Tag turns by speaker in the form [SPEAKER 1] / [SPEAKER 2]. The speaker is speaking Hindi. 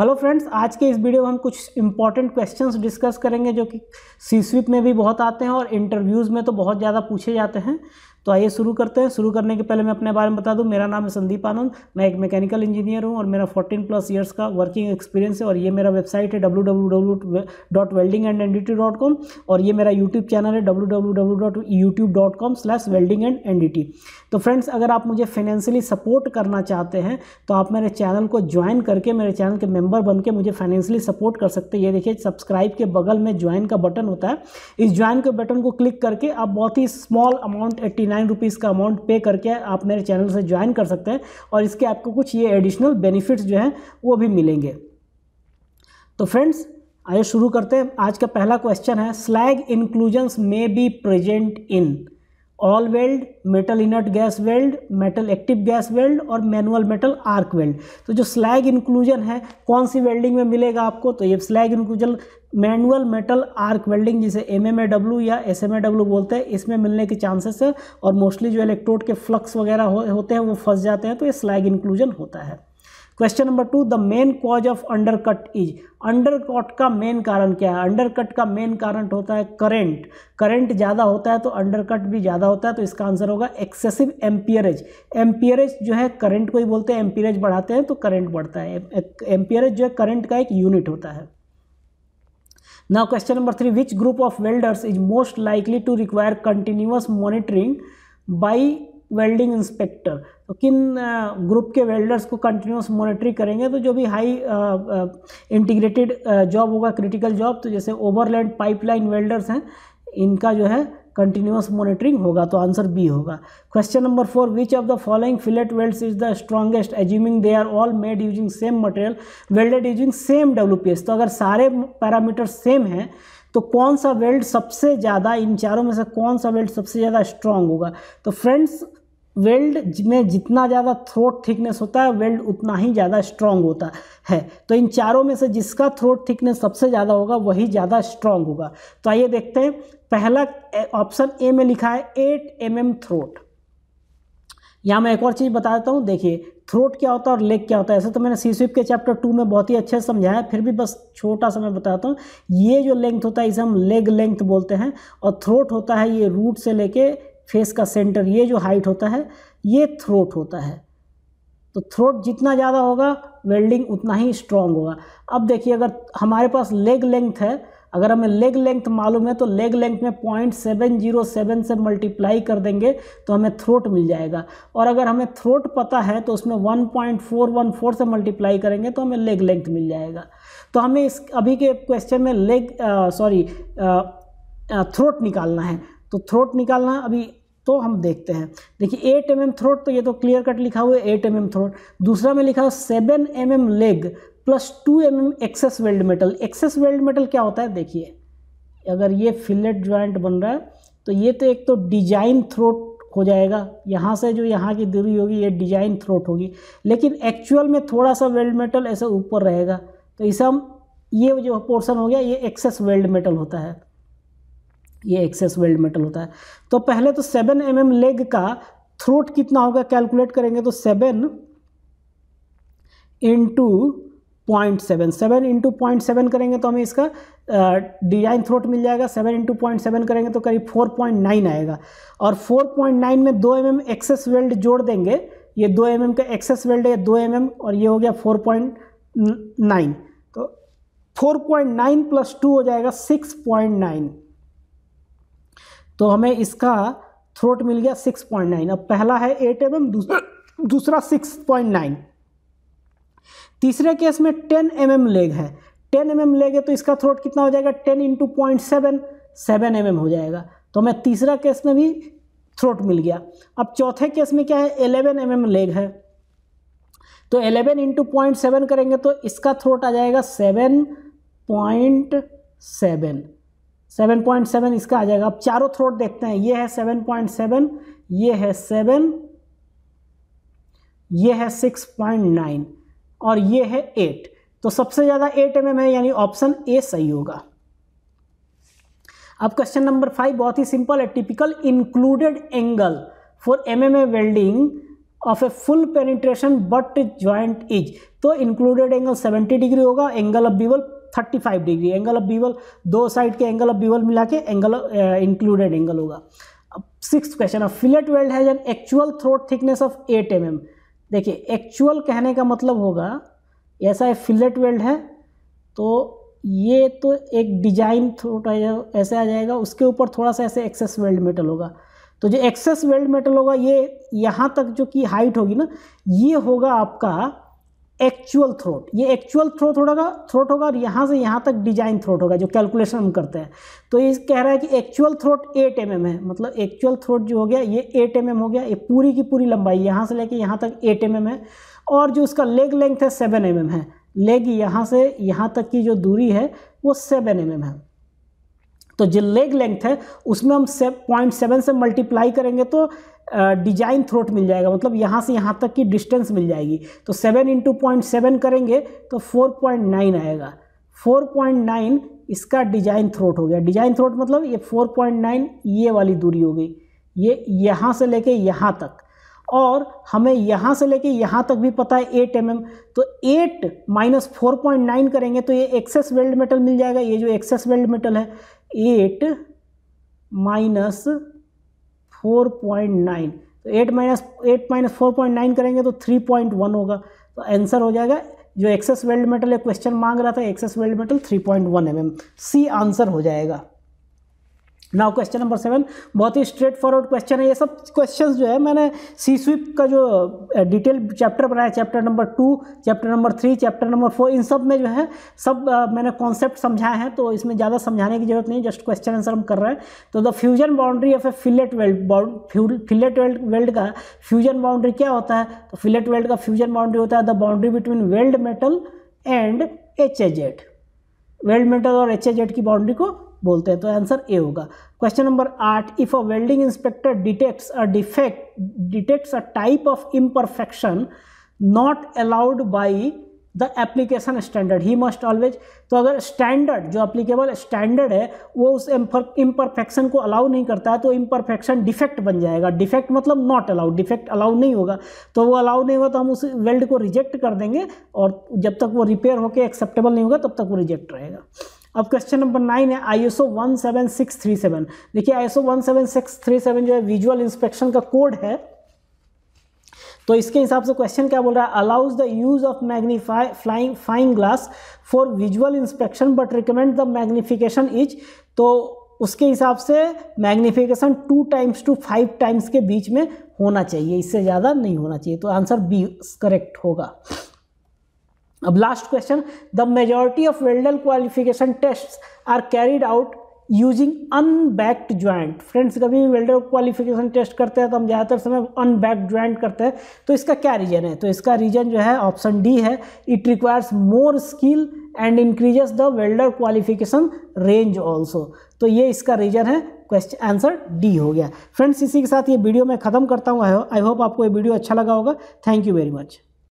[SPEAKER 1] हेलो फ्रेंड्स आज के इस वीडियो में हम कुछ इंपॉर्टेंट क्वेश्चंस डिस्कस करेंगे जो कि सी स्वीप में भी बहुत आते हैं और इंटरव्यूज़ में तो बहुत ज़्यादा पूछे जाते हैं तो आइए शुरू करते हैं शुरू करने के पहले मैं अपने बारे में बता दूँ मेरा नाम है संदीप आनंद मैं एक मैकेनिकल इंजीनियर हूँ और मेरा फोर्टीन प्लस ईयर्स का वर्किंग एक्सपीरियंस है और ये मेरा वेबसाइट है W W W dot welding and N D T dot com और ये मेरा यूट्यूब चैनल है W W W dot YouTube dot com slash welding and N D T तो फ्रेंड्स अगर आप मुझे फाइनेंशियली सपोर्ट करना चाहते हैं तो आप मेरे चैनल को ज्वाइन करके मेरे चैनल के मेंबर बन के मुझे फाइनेंशियली सपोर्ट कर सकते हैं ये देखिए सब्सक्राइब के बगल में ज्वाइन का बटन होता है इस ज्वाइन के बटन को क्लिक करके आप बहुत ही small amount eighty nine rupees का अमाउंट पे करके आप मेरे चैनल से ज्वाइन कर सकते हैं और इसके आपको कुछ ये एडिशनल बेनिफिट्स जो हैं वो भी मिलेंगे तो फ्रेंड्स आइए शुरू करते हैं आज का पहला क्वेश्चन है slag inclusions may be present in all weld metal inert gas weld metal active gas weld और मैनुअल मेटल आर्क वेल्ड तो जो स्लैग इंक्लूजन है कौन सी वेल्डिंग में मिलेगा आपको तो ये slag inclusion manual metal arc welding जिसे एम एम ए डब्ल्यू या एस एम ए डब्ल्यू बोलते हैं इसमें मिलने के चांसेस है और मोस्टली जो इलेक्ट्रोड के फ्लक्स वगैरह हो, होते हैं वो फंस जाते हैं तो ये स्लैग इंक्लूजन होता है question number two the main cause of undercut is undercut का मेन कारण क्या है अंडरकट का मेन कारण होता है करंट करंट ज़्यादा होता है तो अंडरकट भी ज़्यादा होता है तो इसका आंसर होगा एक्सेसिव एम्पियरेज एम्पियरेज जो है करंट को ही बोलते हैं एम्पियरेज बढ़ाते हैं तो करंट बढ़ता है एम्पियरेज जो है करंट का एक यूनिट होता है now question number three which group of welders is most likely to require continuous monitoring by welding inspector तो किन ग्रुप के वेल्डर्स को कंटिन्यूस मॉनिटरी करेंगे तो जो भी हाई इंटीग्रेटेड जॉब होगा क्रिटिकल जॉब तो जैसे ओवरलैंड पाइपलाइन वेल्डर्स हैं इनका जो है कंटिन्यूस मॉनिटरिंग होगा तो आंसर बी होगा question number four which of the following fillet welds is the strongest assuming they are all made using same material welded using same W तो अगर सारे पैरामीटर सेम हैं तो कौन सा वेल्ड सबसे ज़्यादा इन चारों में से कौन सा वेल्ड सबसे ज़्यादा स्ट्रांग होगा तो फ्रेंड्स वेल्ड में जितना ज़्यादा थ्रोट थिकनेस होता है वेल्ड उतना ही ज़्यादा स्ट्रांग होता है तो इन चारों में से जिसका थ्रोट थिकनेस सबसे ज़्यादा होगा वही ज़्यादा स्ट्रांग होगा तो आइए देखते हैं पहला ऑप्शन ए में लिखा है एट एम एम थ्रोट यहाँ मैं एक और चीज़ बता देता हूँ देखिए थ्रोट क्या होता है और लेग क्या होता है ऐसे तो मैंने सी स्विप के चैप्टर टू में बहुत ही अच्छे से समझाया फिर भी बस छोटा सा मैं बताता हूँ ये जो लेंथ होता है इसे हम लेग लेंथ बोलते हैं और थ्रोट होता है ये रूट से लेके फेस का सेंटर ये जो हाइट होता है ये थ्रोट होता है तो थ्रोट जितना ज़्यादा होगा वेल्डिंग उतना ही स्ट्रॉन्ग होगा अब देखिए अगर हमारे पास लेग लेंथ है अगर हमें लेग लेंथ मालूम है तो लेग लेंथ में पॉइंट सेवन जीरो सेवन से मल्टीप्लाई कर देंगे तो हमें थ्रोट मिल जाएगा और अगर हमें थ्रोट पता है तो उसमें one point four one four से मल्टीप्लाई करेंगे तो हमें लेग लेंथ मिल जाएगा तो हमें इस अभी के क्वेश्चन में लेग सॉरी थ्रोट निकालना है तो थ्रोट निकालना अभी तो हम देखते हैं देखिए एट एम एम थ्रोट तो ये तो क्लियर कट लिखा हुआ है एट एम एम थ्रोट दूसरा में लिखा हुआ seven M M leg plus two M M excess weld metal excess weld metal क्या होता है देखिए अगर ये फिलेट ज्वाइंट बन रहा है तो ये तो एक तो डिजाइन थ्रोट हो जाएगा यहाँ से जो यहाँ की दूरी होगी ये डिजाइन थ्रोट होगी लेकिन एक्चुअल में थोड़ा सा वेल्ड मेटल ऐसे ऊपर रहेगा तो इसे हम ये जो पोर्शन हो गया ये एक्सेस वेल्ड मेटल होता है ये एक्सेस वेल्ड मेटल होता है तो पहले तो सेवन एम mm लेग का थ्रोट कितना होगा कैलकुलेट करेंगे तो seven into point seven seven into point seven करेंगे तो हमें इसका डिजाइन थ्रोट मिल जाएगा सेवन इंटू पॉइंट सेवन करेंगे तो करीब फोर पॉइंट नाइन आएगा और फोर पॉइंट नाइन में दो एम एम एक्सेस वेल्ड जोड़ देंगे ये दो एम mm का एक्सेस वेल्ड है दो एम mm और ये हो गया फोर पॉइंट नाइन तो four point nine plus two हो जाएगा सिक्स पॉइंट नाइन तो हमें इसका थ्रोट मिल गया 6.9 अब पहला है 8 एम एम दूसरा दूसरा 6.9 तीसरे केस में 10 एम mm लेग है 10 एम mm लेग है तो इसका थ्रोट कितना हो जाएगा 10 into point seven seven M हो जाएगा तो हमें तीसरा केस में भी थ्रोट मिल गया अब चौथे केस में क्या है एलेवन एम mm लेग है तो एलेवन इंटू पॉइंट सेवन करेंगे तो इसका थ्रोट आ जाएगा seven point seven seven point seven इसका आ जाएगा अब चारों थ्रोट देखते हैं ये है सेवन पॉइंट सेवन ये है सेवन ये है सिक्स पॉइंट नाइन और ये है एट तो सबसे ज़्यादा एट एम mm है यानी ऑप्शन ए सही होगा अब क्वेश्चन नंबर फाइव बहुत ही सिंपल है typical included angle for M M A welding of a full penetration but joint is तो इंक्लूडेड एंगल 70 डिग्री होगा angle of bevel 35 degree angle of bevel दो साइड के एंगल ऑफ बीवल मिला के एंगल इंक्लूडेड एंगल होगा अब सिक्स क्वेश्चन अब fillet weld has an actual throat thickness of eight M M देखिए एक्चुअल कहने का मतलब होगा ऐसा है फिलेट वेल्ड है तो ये तो एक डिजाइन थोड़ा ऐसे आ जाएगा उसके ऊपर थोड़ा सा ऐसे एक्सेस वेल्ड मेटल होगा तो जो एक्सेस वेल्ड मेटल होगा ये यहाँ तक जो कि हाइट होगी ना ये होगा आपका एक्चुअल थ्रोट ये एक्चुअल थ्रोट होगा थ्रोट होगा और यहाँ से यहाँ तक डिजाइन थ्रोट होगा जो कैलकुलेशन हम करते हैं तो ये कह रहा है कि actual throat eight M mm है मतलब एक्चुअल थ्रोट जो हो गया ये एट एम mm हो गया ये पूरी की पूरी लंबाई यहाँ से लेके यहाँ तक एट एम mm है और जो उसका लेग लेंथ है सेवन एम mm है लेग यहाँ से यहाँ तक की जो दूरी है वो सेवन एम mm है तो जो लेग लेंथ है उसमें हम से पॉइंट सेवन से मल्टीप्लाई करेंगे तो डिजाइन थ्रोट मिल जाएगा मतलब यहाँ से यहाँ तक की डिस्टेंस मिल जाएगी तो सेवन इंटू पॉइंट सेवन करेंगे तो फोर पॉइंट नाइन आएगा फोर पॉइंट नाइन इसका डिजाइन थ्रोट हो गया डिजाइन थ्रोट मतलब ये फोर पॉइंट नाइन ये वाली दूरी हो गई ये यहाँ से लेके यहाँ तक और हमें यहाँ से लेके यहाँ तक भी पता है एट एम mm, तो eight minus four point nine करेंगे तो ये एक्सेस वेल्ड मेटल मिल जाएगा ये जो एक्सेस वेल्ड मेटल है eight minus four point nine तो eight minus eight minus four point nine करेंगे तो थ्री पॉइंट वन होगा तो आंसर हो जाएगा जो एक्सेस वेल्ड मेटल एक क्वेश्चन मांग रहा था excess weld metal three point one M M C answer हो जाएगा नाउ क्वेश्चन नंबर सेवन बहुत ही स्ट्रेट फॉरवर्ड क्वेश्चन है ये सब क्वेश्चंस जो है मैंने सी स्वीप का जो डिटेल चैप्टर बनाया chapter number two chapter number three chapter number four इन सब में जो है सब uh, मैंने कॉन्सेप्ट समझाए हैं तो इसमें ज़्यादा समझाने की जरूरत नहीं जस्ट क्वेश्चन आंसर हम कर रहे हैं तो the fusion boundary of a fillet weld fillet weld weld का फ्यूजन बाउंड्री क्या होता है तो फिलेट वेल्ड का फ्यूजन बाउंड्री होता है the boundary between weld metal and H A Z weld metal और एच जेड की बाउंड्री को बोलते हैं तो आंसर ए होगा क्वेश्चन नंबर आठ if a welding inspector detects a defect detects a type of imperfection not allowed by the application standard he must always तो अगर स्टैंडर्ड जो एप्लीकेबल स्टैंडर्ड है वो उस इम्परफेक्शन को अलाउ नहीं करता है तो इम्परफेक्शन डिफेक्ट बन जाएगा डिफेक्ट मतलब नॉट अलाउड डिफेक्ट अलाउ नहीं होगा तो वो अलाउ नहीं होगा तो हम उस वेल्ड को रिजेक्ट कर देंगे और जब तक वो रिपेयर होकर एक्सेप्टेबल नहीं होगा तब तक वो रिजेक्ट रहेगा अब क्वेश्चन नंबर नाइन है I S O one seven six three seven देखिए I S O one seven six three seven जो है विजुअल इंस्पेक्शन का कोड है तो इसके हिसाब से क्वेश्चन क्या बोल रहा है allows the use of magnify flying fine glass for visual inspection but recommend the magnification is तो उसके हिसाब से magnification two times to five times के बीच में होना चाहिए इससे ज़्यादा नहीं होना चाहिए तो आंसर बी करेक्ट होगा अब last question the majority of welder qualification test are carried out using unbacked joint friends कभी भी वेल्डर क्वालिफिकेशन टेस्ट करते हैं तो हम ज़्यादातर समय अनबैक्ड ज्वाइंट करते हैं तो इसका क्या रीजन है तो इसका रीजन जो है ऑप्शन डी है it requires more skill and increases the welder qualification range also तो ये इसका रीजन है क्वेश्चन आंसर डी हो गया फ्रेंड्स इसी के साथ ये वीडियो मैं खत्म करता हूँ आई होप आपको ये वीडियो अच्छा लगा होगा थैंक यू वेरी मच